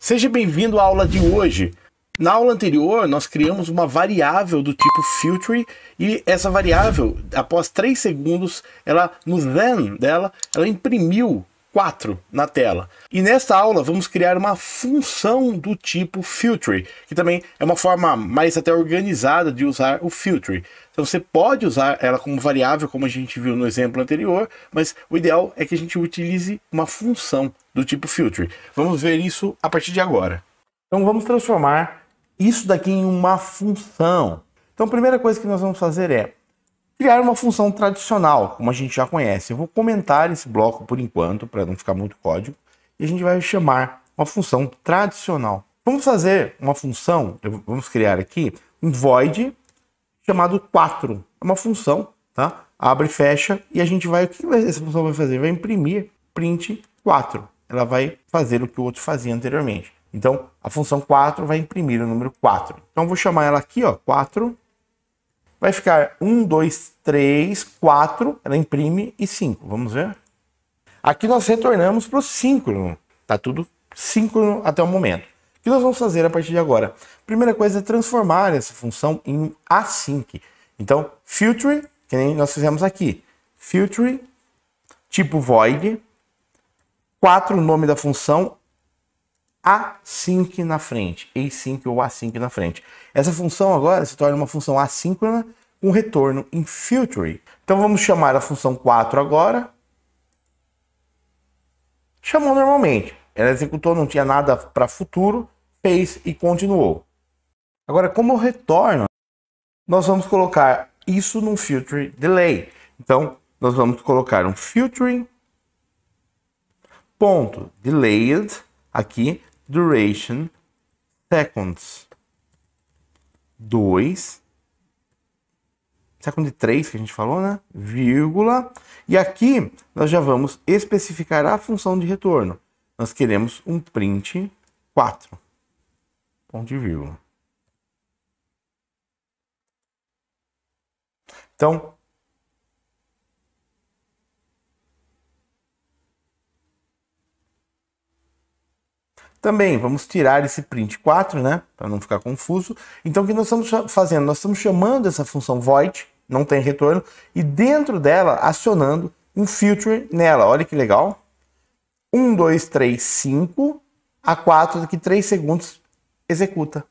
Seja bem-vindo à aula de hoje. Na aula anterior, nós criamos uma variável do tipo filtry e essa variável, após 3 segundos, ela no then dela, ela imprimiu 4 na tela. E nesta aula vamos criar uma função do tipo filter, que também é uma forma mais até organizada de usar o filter. Então você pode usar ela como variável, como a gente viu no exemplo anterior, mas o ideal é que a gente utilize uma função do tipo filter. Vamos ver isso a partir de agora. Então vamos transformar isso daqui em uma função. Então a primeira coisa que nós vamos fazer é criar uma função tradicional, como a gente já conhece. Eu vou comentar esse bloco por enquanto, para não ficar muito código, e a gente vai chamar uma função tradicional. Vamos fazer uma função, vamos criar aqui um void chamado 4. É uma função, tá? Abre e fecha e a gente vai, o que essa função vai fazer? Vai imprimir print 4. Ela vai fazer o que o outro fazia anteriormente. Então, a função 4 vai imprimir o número 4. Então, vou chamar ela aqui, ó, 4 vai ficar 1, 2, 3, 4, ela imprime e 5. Vamos ver? Aqui nós retornamos para o síncrono. Tá tudo síncrono até o momento. O que nós vamos fazer a partir de agora? Primeira coisa é transformar essa função em async. Então, filter que nem nós fizemos aqui. filter tipo void, 4 nome da função async na frente, async ou async na frente. Essa função agora se torna uma função assíncrona com retorno em future. Então vamos chamar a função 4 agora. Chamou normalmente. Ela executou, não tinha nada para futuro, fez e continuou. Agora, como retorno, nós vamos colocar isso num future delay. Então, nós vamos colocar um filtering ponto delayed aqui duration seconds 2 second 3 que a gente falou, né? vírgula. E aqui nós já vamos especificar a função de retorno. Nós queremos um print 4. Ponto e vírgula. Então, Também vamos tirar esse print 4, né, para não ficar confuso. Então o que nós estamos fazendo? Nós estamos chamando essa função void, não tem retorno, e dentro dela acionando um filter nela. Olha que legal. 1, 2, 3, 5, a 4 daqui 3 segundos executa.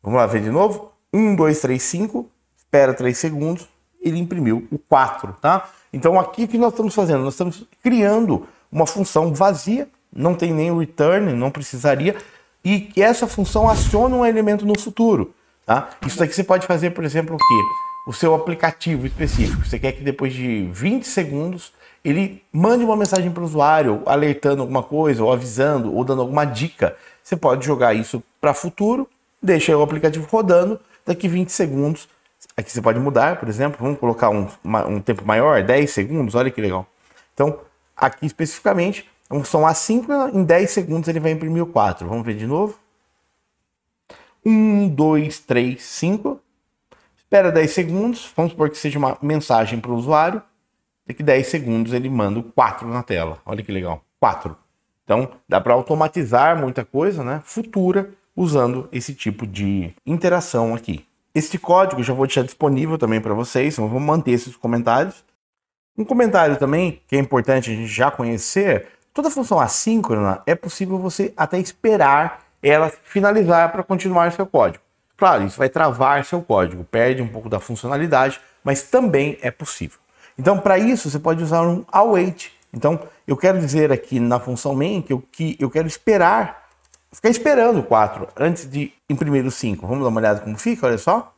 Vamos lá ver de novo. 1, 2, 3, 5, espera 3 segundos, ele imprimiu o 4, tá? Então aqui o que nós estamos fazendo? Nós estamos criando uma função vazia não tem nem return, não precisaria, e que essa função aciona um elemento no futuro. Tá? Isso daqui você pode fazer, por exemplo, o que? O seu aplicativo específico. Você quer que depois de 20 segundos ele mande uma mensagem para o usuário, alertando alguma coisa, ou avisando, ou dando alguma dica. Você pode jogar isso para futuro, deixa o aplicativo rodando, daqui 20 segundos. Aqui você pode mudar, por exemplo, vamos colocar um, um tempo maior, 10 segundos, olha que legal. Então, aqui especificamente, um som assíncrono, em 10 segundos ele vai imprimir o 4. Vamos ver de novo. 1, 2, 3, 5. Espera 10 segundos, vamos supor que seja uma mensagem para o usuário. Daqui 10 segundos ele manda o 4 na tela. Olha que legal, 4. Então dá para automatizar muita coisa né, futura usando esse tipo de interação aqui. Este código já vou deixar disponível também para vocês, então vou manter esses comentários. Um comentário também que é importante a gente já conhecer Toda função assíncrona é possível você até esperar ela finalizar para continuar seu código. Claro, isso vai travar seu código, perde um pouco da funcionalidade, mas também é possível. Então, para isso, você pode usar um await. Então, eu quero dizer aqui na função main que eu, que eu quero esperar, ficar esperando o 4 antes de imprimir o 5. Vamos dar uma olhada como fica, olha só.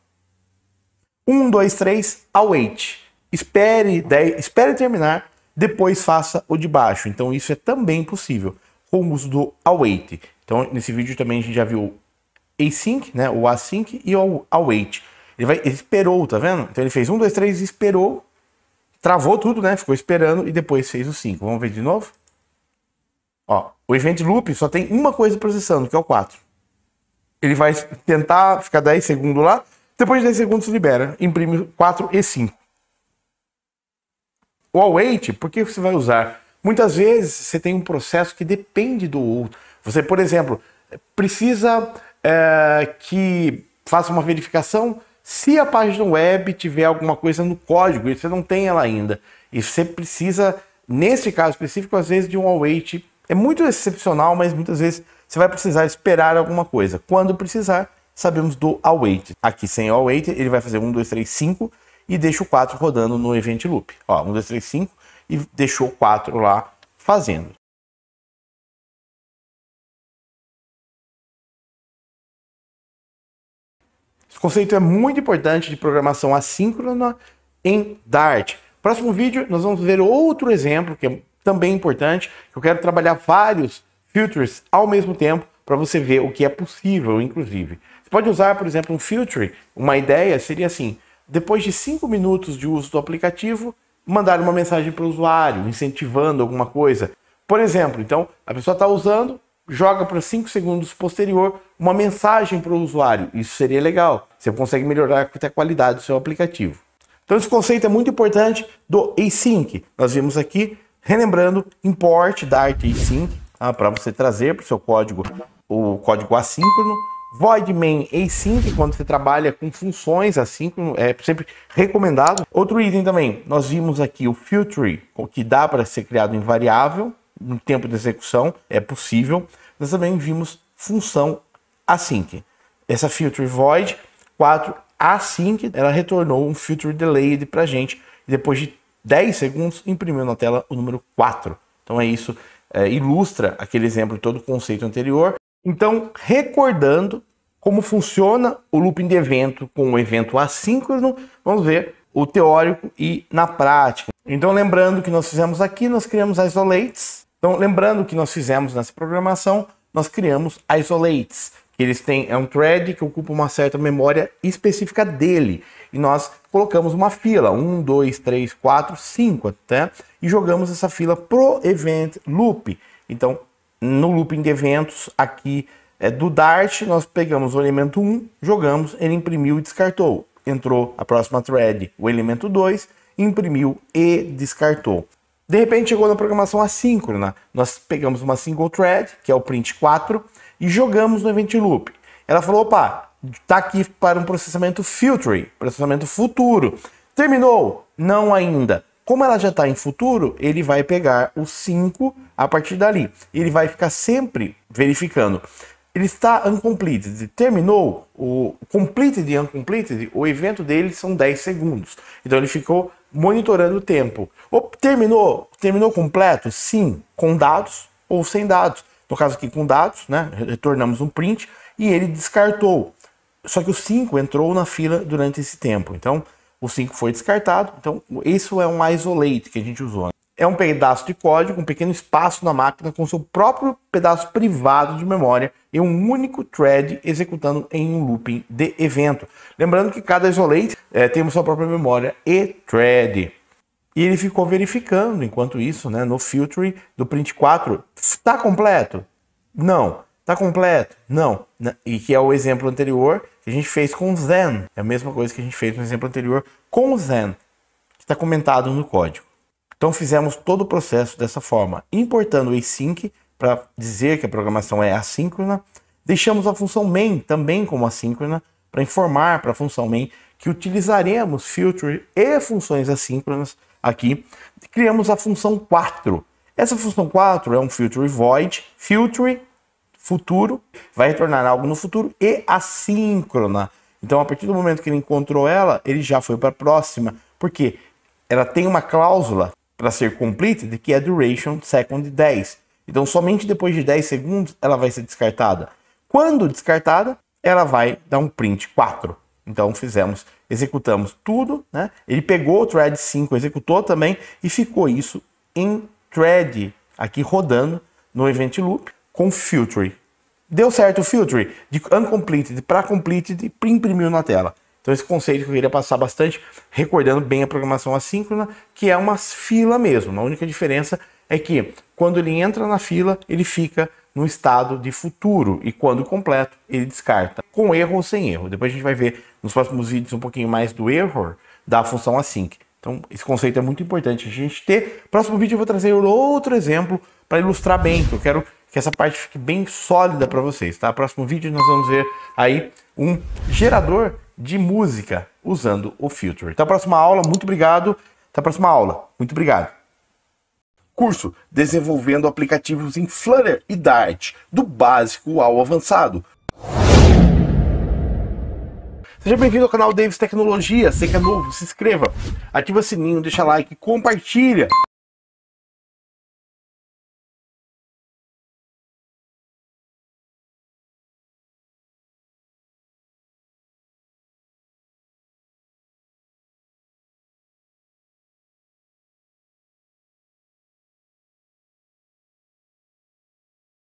1, 2, 3, await. Espere, espere terminar depois faça o de baixo. Então isso é também possível com o uso do await. Então nesse vídeo também a gente já viu async, né, o async e o await. Ele, vai, ele esperou, tá vendo? Então ele fez 1, 2, 3, esperou, travou tudo, né, ficou esperando e depois fez o 5. Vamos ver de novo? Ó, o event loop só tem uma coisa processando, que é o 4. Ele vai tentar ficar 10 segundos lá, depois de 10 segundos libera, imprime 4 e 5. O await, por que você vai usar? Muitas vezes você tem um processo que depende do outro. Você, por exemplo, precisa é, que faça uma verificação se a página web tiver alguma coisa no código e você não tem ela ainda. E você precisa, nesse caso específico, às vezes de um await. É muito excepcional, mas muitas vezes você vai precisar esperar alguma coisa. Quando precisar, sabemos do await. Aqui sem await, ele vai fazer 1, 2, 3, 5 e deixa o 4 rodando no event loop. Ó, 1, 2, 3, 5 e deixou o 4 lá fazendo. Esse conceito é muito importante de programação assíncrona em Dart. Próximo vídeo nós vamos ver outro exemplo que é também importante, que eu quero trabalhar vários filters ao mesmo tempo para você ver o que é possível, inclusive. Você pode usar, por exemplo, um filter, uma ideia seria assim, depois de cinco minutos de uso do aplicativo, mandar uma mensagem para o usuário, incentivando alguma coisa. Por exemplo, então, a pessoa está usando, joga para cinco segundos posterior uma mensagem para o usuário. Isso seria legal. Você consegue melhorar até a qualidade do seu aplicativo. Então, esse conceito é muito importante do async. Nós vimos aqui, relembrando, import Dart async tá? Ah, para você trazer para o seu código o código assíncrono Void main async, quando você trabalha com funções assim é sempre recomendado. Outro item também, nós vimos aqui o filtering, que dá para ser criado em variável, no tempo de execução, é possível. Nós também vimos função async. Essa filter void 4 async, ela retornou um filter delayed para a gente. E depois de 10 segundos, imprimiu na tela o número 4. Então é isso, é, ilustra aquele exemplo, todo o conceito anterior. Então, recordando como funciona o looping de evento com o evento assíncrono, vamos ver o teórico e na prática. Então, lembrando que nós fizemos aqui, nós criamos isolates. Então, lembrando que nós fizemos nessa programação, nós criamos isolates, que eles têm é um thread que ocupa uma certa memória específica dele. E nós colocamos uma fila, 1, 2, 3, 4, 5 até, e jogamos essa fila pro event loop. Então, no looping de eventos aqui é, do Dart, nós pegamos o elemento 1, jogamos, ele imprimiu e descartou. Entrou a próxima thread, o elemento 2, imprimiu e descartou. De repente chegou na programação assíncrona. Nós pegamos uma single thread, que é o print 4, e jogamos no event loop. Ela falou: opa, tá aqui para um processamento filtering processamento futuro. Terminou? Não ainda. Como ela já está em futuro, ele vai pegar o 5 a partir dali. Ele vai ficar sempre verificando. Ele está uncompleted, terminou o completed e uncompleted, o evento dele são 10 segundos. Então ele ficou monitorando o tempo. Ou terminou, terminou completo? Sim, com dados ou sem dados. No caso aqui com dados, né? Retornamos um print e ele descartou. Só que o 5 entrou na fila durante esse tempo. Então, o 5 foi descartado. Então, isso é um isolate que a gente usou. Né? é um pedaço de código, um pequeno espaço na máquina com seu próprio pedaço privado de memória e um único thread executando em um looping de evento. Lembrando que cada isolate é, tem sua própria memória e thread. E ele ficou verificando, enquanto isso, né, no filtering do print 4, está completo? Não. Está completo? Não. E que é o exemplo anterior que a gente fez com o Zen. É a mesma coisa que a gente fez no exemplo anterior com o Zen, que está comentado no código. Então fizemos todo o processo dessa forma, importando o async para dizer que a programação é assíncrona, deixamos a função main também como assíncrona para informar para a função main que utilizaremos filter e funções assíncronas aqui. Criamos a função 4. Essa função 4 é um filter void, filter futuro, vai retornar algo no futuro e assíncrona. Então, a partir do momento que ele encontrou ela, ele já foi para a próxima, porque ela tem uma cláusula para ser completed, que é duration second 10. Então, somente depois de 10 segundos ela vai ser descartada. Quando descartada, ela vai dar um print 4. Então, fizemos, executamos tudo, né? Ele pegou o thread 5, executou também e ficou isso em thread aqui rodando no event loop com filtering. Deu certo o filtering de uncompleted para completed e imprimiu na tela. Então, esse conceito que eu queria passar bastante, recordando bem a programação assíncrona, que é uma fila mesmo. A única diferença é que quando ele entra na fila, ele fica no estado de futuro e quando completo, ele descarta, com erro ou sem erro. Depois a gente vai ver nos próximos vídeos um pouquinho mais do error da função async. Então, esse conceito é muito importante a gente ter. Próximo vídeo eu vou trazer outro exemplo para ilustrar bem, que eu quero que essa parte fique bem sólida para vocês, tá? Próximo vídeo nós vamos ver aí um gerador de música usando o Future. Então, Até a próxima aula, muito obrigado. Até a próxima aula, muito obrigado. Curso Desenvolvendo aplicativos em Flutter e Dart, do básico ao avançado. Seja bem-vindo ao canal Davis Tecnologia. Se é novo, se inscreva, ativa o sininho, deixa like, compartilha.